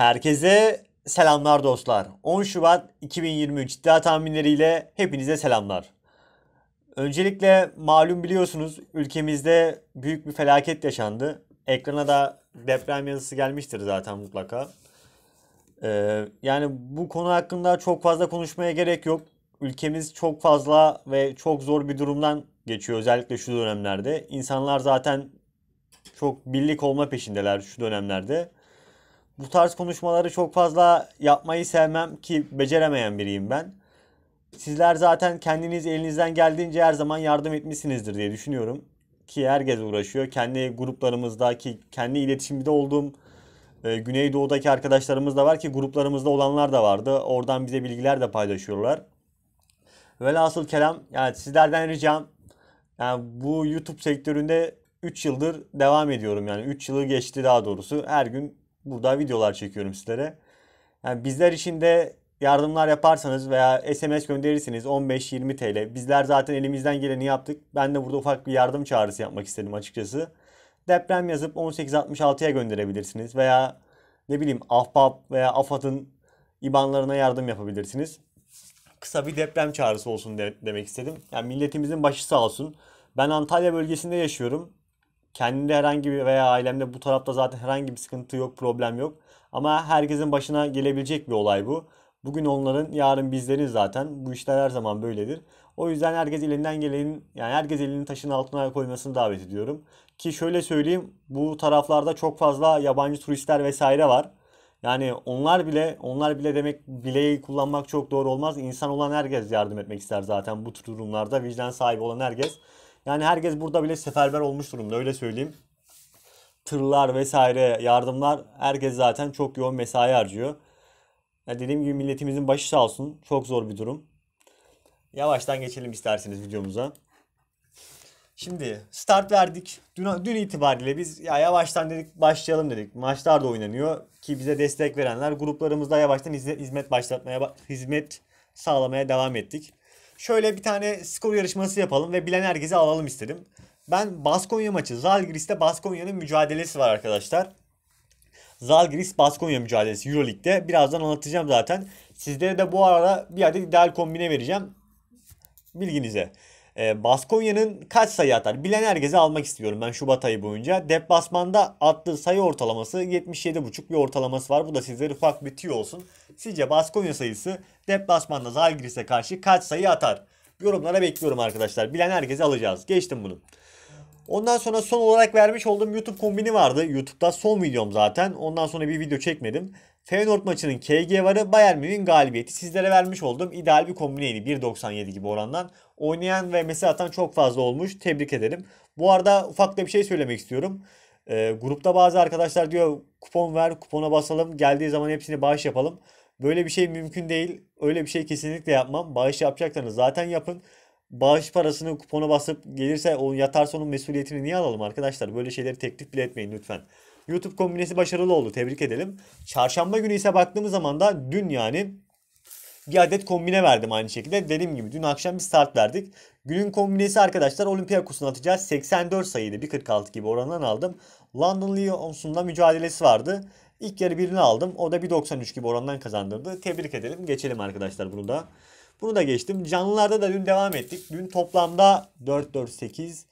Herkese selamlar dostlar. 10 Şubat 2023 iddia tahminleriyle hepinize selamlar. Öncelikle malum biliyorsunuz ülkemizde büyük bir felaket yaşandı. Ekrana da deprem yazısı gelmiştir zaten mutlaka. Ee, yani bu konu hakkında çok fazla konuşmaya gerek yok. Ülkemiz çok fazla ve çok zor bir durumdan geçiyor özellikle şu dönemlerde. İnsanlar zaten çok birlik olma peşindeler şu dönemlerde bu tarz konuşmaları çok fazla yapmayı sevmem ki beceremeyen biriyim ben. Sizler zaten kendiniz elinizden geldiğince her zaman yardım etmişsinizdir diye düşünüyorum. Ki herkes uğraşıyor. Kendi gruplarımızdaki, kendi iletişimde olduğum e, Güneydoğu'daki arkadaşlarımız da var ki gruplarımızda olanlar da vardı. Oradan bize bilgiler de paylaşıyorlar. Velhasıl kelam yani sizlerden ricam yani bu YouTube sektöründe 3 yıldır devam ediyorum yani 3 yılı geçti daha doğrusu. Her gün burada videolar çekiyorum sizlere. Yani bizler için de yardımlar yaparsanız veya SMS gönderirsiniz 15-20 TL. Bizler zaten elimizden geleni yaptık. Ben de burada ufak bir yardım çağrısı yapmak istedim açıkçası. Deprem yazıp 1866'ya gönderebilirsiniz veya ne bileyim Ahbap veya afatın ibanlarına yardım yapabilirsiniz. Kısa bir deprem çağrısı olsun de, demek istedim. Yani milletimizin başı sağ olsun. Ben Antalya bölgesinde yaşıyorum kendimde herhangi bir veya ailemde bu tarafta zaten herhangi bir sıkıntı yok, problem yok. Ama herkesin başına gelebilecek bir olay bu. Bugün onların, yarın bizlerin zaten. Bu işler her zaman böyledir. O yüzden herkes elinden gelenin, yani herkes elinin taşın altına koymasını davet ediyorum. Ki şöyle söyleyeyim, bu taraflarda çok fazla yabancı turistler vesaire var. Yani onlar bile onlar bile demek bileği kullanmak çok doğru olmaz. İnsan olan herkes yardım etmek ister zaten bu tür durumlarda. Vicdan sahibi olan herkes yani herkes burada bile seferber olmuş durumda öyle söyleyeyim. Tırlar vesaire yardımlar herkes zaten çok yoğun mesai harcıyor. Yani dediğim gibi milletimizin başı sağ olsun. Çok zor bir durum. Yavaştan geçelim isterseniz videomuza. Şimdi start verdik. Dün, dün itibariyle biz ya yavaştan dedik başlayalım dedik. Maçlar da oynanıyor ki bize destek verenler gruplarımızda yavaştan hizmet başlatmaya hizmet sağlamaya devam ettik şöyle bir tane skor yarışması yapalım ve bilen herkese alalım istedim. Ben Baskonya maçı Zalgiris'te Baskonya'nın mücadelesi var arkadaşlar. Zalgiris Baskonya mücadelesi Euroleague'de. Birazdan anlatacağım zaten. Sizlere de bu arada bir adet ideal kombine vereceğim. Bilginize. E, Baskonya'nın kaç sayı atar? Bilen herkese almak istiyorum ben Şubat ayı boyunca. Deplasmanda attığı sayı ortalaması 77.5 bir ortalaması var. Bu da sizlere ufak bir tüy olsun. Sizce Baskonya sayısı deplasmanda Zalgiris'e karşı kaç sayı atar? Yorumlara bekliyorum arkadaşlar. Bilen herkese alacağız. Geçtim bunu. Ondan sonra son olarak vermiş olduğum YouTube kombini vardı. YouTube'da son videom zaten. Ondan sonra bir video çekmedim. Feyenoord maçının KG varı Bayern Münih'in galibiyeti. Sizlere vermiş olduğum ideal bir kombineydi. 1.97 gibi orandan. Oynayan ve mesela atan çok fazla olmuş. Tebrik ederim. Bu arada ufak da bir şey söylemek istiyorum. E, grupta bazı arkadaşlar diyor kupon ver kupona basalım geldiği zaman hepsini bağış yapalım. Böyle bir şey mümkün değil. Öyle bir şey kesinlikle yapmam. Bağış yapacaklarını zaten yapın bağış parasını kupona basıp gelirse o yatarsa onun mesuliyetini niye alalım arkadaşlar? Böyle şeyleri teklif bile etmeyin lütfen. YouTube kombinesi başarılı oldu. Tebrik edelim. Çarşamba günü ise baktığımız zaman da dün yani bir adet kombine verdim aynı şekilde. Dediğim gibi dün akşam bir start verdik. Günün kombinesi arkadaşlar Olympiakos'un atacağız 84 sayıydı. 1.46 gibi oranından aldım. London Lyons'un da mücadelesi vardı. İlk yarı birini aldım. O da 1.93 gibi orandan kazandırdı. Tebrik edelim. Geçelim arkadaşlar bunu da. Bunu da geçtim. Canlılarda da dün devam ettik. Dün toplamda 4, 4, 8,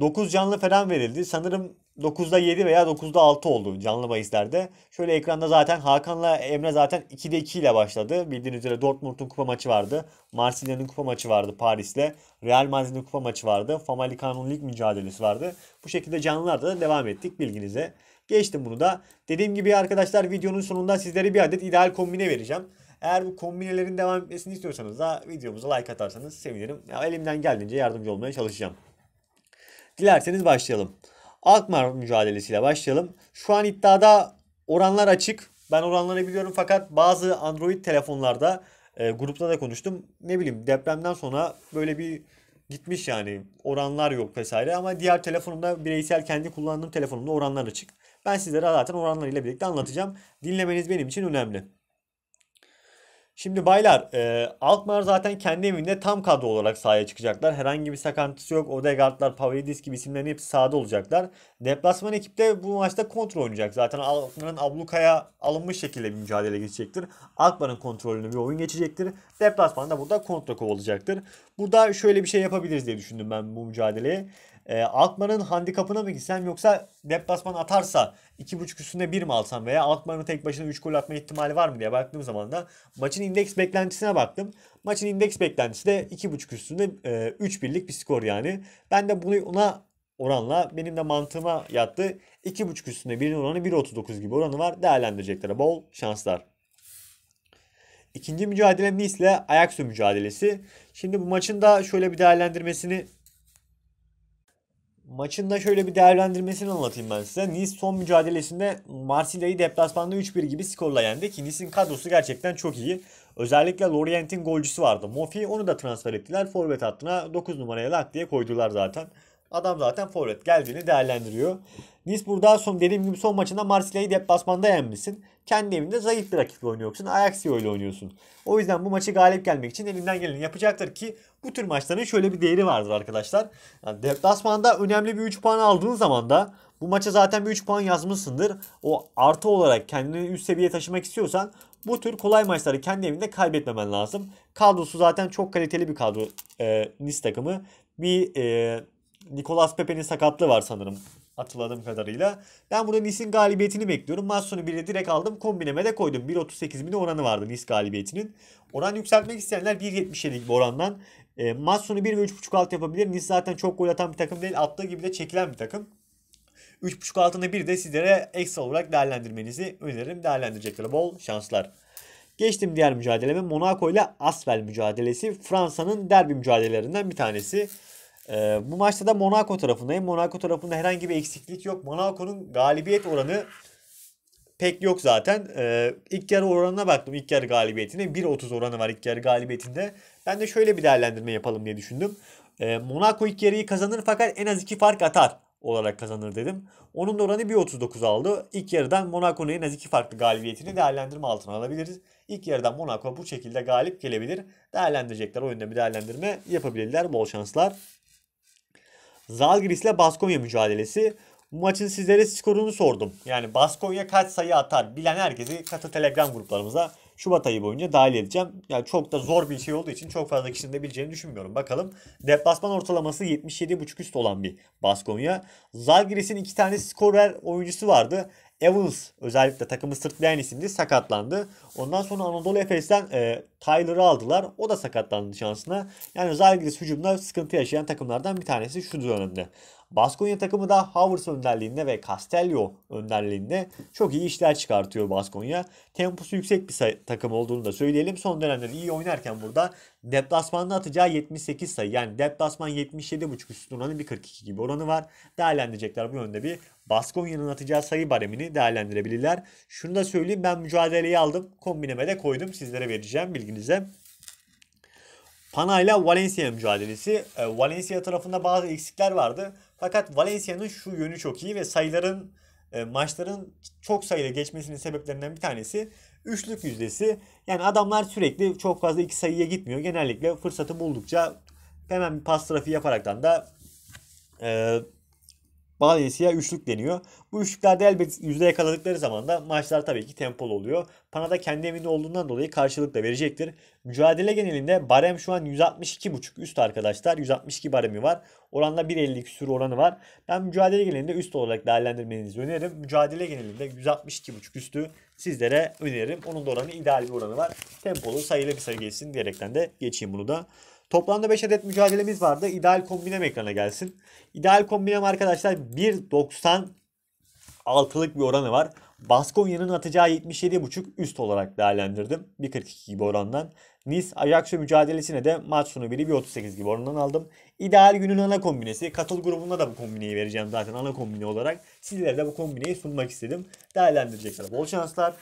9 canlı falan verildi. Sanırım 9'da 7 veya 9'da 6 oldu canlı bahislerde. Şöyle ekranda zaten Hakan'la Emre zaten 2'de 2 ile başladı. Bildiğiniz üzere Dortmund'un kupa maçı vardı. Marsilya'nın kupa maçı vardı Paris'le. Real Madrid'in kupa maçı vardı. Famalicão'nun lig mücadelesi vardı. Bu şekilde canlılarda da devam ettik bilginize. Geçtim bunu da. Dediğim gibi arkadaşlar videonun sonunda sizlere bir adet ideal kombine vereceğim. Eğer bu kombinelerin devam etmesini istiyorsanız da videomuza like atarsanız sevinirim. Ya, elimden geldiğince yardımcı olmaya çalışacağım. Dilerseniz başlayalım. Alkmaar mücadelesiyle başlayalım. Şu an iddiada oranlar açık. Ben oranları biliyorum fakat bazı Android telefonlarda e, grupta da konuştum. Ne bileyim depremden sonra böyle bir gitmiş yani oranlar yok vesaire ama diğer telefonumda bireysel kendi kullandığım telefonumda oranlar açık. Ben sizlere zaten oranlarıyla birlikte anlatacağım. Dinlemeniz benim için önemli. Şimdi baylar e, Alkmaar zaten kendi evinde tam kadro olarak sahaya çıkacaklar. Herhangi bir sakatlısı yok. Odegaard'lar, Pavlidis gibi isimlerin hepsi sahada olacaklar. Deplasman ekip de bu maçta kontrol oynayacak. Zaten Alkmaar'ın ablukaya alınmış şekilde bir mücadele geçecektir. Alkmaar'ın kontrolünü bir oyun geçecektir. Deplasman da burada kontra kovalacaktır. Burada şöyle bir şey yapabiliriz diye düşündüm ben bu mücadeleye. E, Altman'ın handikapına mı gitsem yoksa deplasman atarsa 2.5 üstünde 1 mi alsam veya Altman'ın tek başına 3 gol atma ihtimali var mı diye baktığım zaman da maçın indeks beklentisine baktım. Maçın indeks beklentisi de 2.5 üstünde e, 3 birlik bir skor yani. Ben de bunu ona oranla benim de mantığıma yattı. 2.5 üstünde birinin oranı 1.39 gibi oranı var. Değerlendireceklere bol şanslar. İkinci mücadele Nice ile Ajax'ın mücadelesi. Şimdi bu maçın da şöyle bir değerlendirmesini Maçın da şöyle bir değerlendirmesini anlatayım ben size. Nice son mücadelesinde Marsilya'yı deplasmanda 3-1 gibi skorla yendi ki Nice'in kadrosu gerçekten çok iyi. Özellikle Lorient'in golcüsü vardı. Mofi onu da transfer ettiler. Forvet hattına 9 numaraya lak diye koydular zaten. Adam zaten forvet geldiğini değerlendiriyor. Nice burada son dediğim gibi son maçında Marsilya'yı deplasmanda yenmişsin. Kendi evinde zayıf bir rakiple oynuyorsun. Ajax'i öyle oynuyorsun. O yüzden bu maçı galip gelmek için elinden geleni yapacaktır ki bu tür maçların şöyle bir değeri vardır arkadaşlar. Yani deplasmanda önemli bir 3 puan aldığın zaman da bu maça zaten bir 3 puan yazmışsındır. O artı olarak kendini üst seviyeye taşımak istiyorsan bu tür kolay maçları kendi evinde kaybetmemen lazım. Kadrosu zaten çok kaliteli bir kadro e, Nice takımı. Bir e, Nicolas Pepe'nin sakatlığı var sanırım hatırladığım kadarıyla. Ben burada Nice'in galibiyetini bekliyorum. Maç sonu 1'e direkt aldım. Kombineme de koydum. 1.38 bin oranı vardı Nice galibiyetinin. Oran yükseltmek isteyenler 1.77 gibi orandan. E, maç sonu 1 ve 3.5 alt yapabilir. Nice zaten çok gol atan bir takım değil. Attığı gibi de çekilen bir takım. 3.5 altında bir de sizlere ekstra olarak değerlendirmenizi öneririm. Değerlendirecekleri bol şanslar. Geçtim diğer mücadeleme. Monaco ile Asvel mücadelesi. Fransa'nın derbi mücadelelerinden bir tanesi. Ee, bu maçta da Monaco tarafındayım. Monaco tarafında herhangi bir eksiklik yok. Monaco'nun galibiyet oranı pek yok zaten. Ee, ilk yarı oranına baktım. İlk yarı galibiyetine 1.30 oranı var ilk yarı galibiyetinde. Ben de şöyle bir değerlendirme yapalım diye düşündüm. Ee, Monaco ilk yarıyı kazanır fakat en az 2 fark atar olarak kazanır dedim. Onun da oranı 1.39 aldı. İlk yarıdan Monaco'nun en az 2 farklı galibiyetini değerlendirme altına alabiliriz. İlk yarıdan Monaco bu şekilde galip gelebilir. Değerlendirecekler. Oyunda bir değerlendirme yapabilirler. Bol şanslar. Zalgiris ile Baskonya mücadelesi. Bu maçın sizlere skorunu sordum. Yani Baskonya kaç sayı atar bilen herkesi katı Telegram gruplarımıza Şubat ayı boyunca dahil edeceğim. Yani çok da zor bir şey olduğu için çok fazla kişinin de bileceğini düşünmüyorum. Bakalım. Deplasman ortalaması 77.5 üst olan bir Baskonya. Zalgiris'in iki tane skorer oyuncusu vardı. Evans özellikle takımı sırtlayan isimdi sakatlandı. Ondan sonra Anadolu Efes'ten e, Tyler'ı aldılar. O da sakatlandı şansına. Yani Zalgiris hücumda sıkıntı yaşayan takımlardan bir tanesi şu dönemde. Baskonya takımı da Havertz önderliğinde ve Castello önderliğinde çok iyi işler çıkartıyor Baskonya. Temposu yüksek bir takım olduğunu da söyleyelim. Son dönemde iyi oynarken burada deplasmanda atacağı 78 sayı. Yani deplasman 77.5 üstü oranı 42 gibi oranı var. Değerlendirecekler bu yönde bir Baskonya'nın atacağı sayı baremini değerlendirebilirler. Şunu da söyleyeyim ben mücadeleyi aldım. Kombineme de koydum. Sizlere vereceğim bilginize. Pana ile Valencia mücadelesi. Ee, Valencia tarafında bazı eksikler vardı. Fakat Valencia'nın şu yönü çok iyi ve sayıların e, maçların çok sayıda geçmesinin sebeplerinden bir tanesi üçlük yüzdesi. Yani adamlar sürekli çok fazla iki sayıya gitmiyor. Genellikle fırsatı buldukça hemen bir pas trafiği yaparaktan da e, Valencia üçlük deniyor. Bu üçlüklerde elbet yüzde yakaladıkları zaman da maçlar tabii ki tempolu oluyor. Panada kendi evinde olduğundan dolayı karşılık da verecektir. Mücadele genelinde barem şu an 162.5 üst arkadaşlar. 162 baremi var. Oranda 1.50 küsur oranı var. Ben mücadele genelinde üst olarak değerlendirmenizi öneririm. Mücadele genelinde 162.5 üstü sizlere öneririm. Onun da oranı ideal bir oranı var. Tempolu sayılı bir sayı geçsin diyerekten de geçeyim bunu da. Toplamda 5 adet mücadelemiz vardı. İdeal kombinem ekrana gelsin. İdeal kombinem arkadaşlar 1.96'lık bir oranı var. Baskonya'nın atacağı 77.5 üst olarak değerlendirdim. 1.42 gibi orandan. Nice Ajaxo mücadelesine de maç sonu biri 1.38 gibi orandan aldım. İdeal günün ana kombinesi. Katıl grubunda da bu kombineyi vereceğim zaten ana kombine olarak. Sizlere de bu kombineyi sunmak istedim. Değerlendirecekler. Bol şanslar.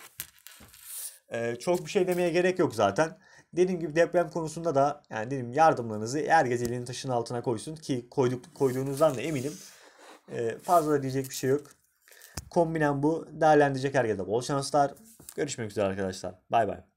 Ee, çok bir şey demeye gerek yok zaten. Dediğim gibi deprem konusunda da yani dedim yardımlarınızı herkes elinin taşın altına koysun ki koyduk, koyduğunuzdan da eminim. Ee, fazla da diyecek bir şey yok. Kombinem bu. Değerlendirecek herkese bol şanslar. Görüşmek üzere arkadaşlar. Bay bay.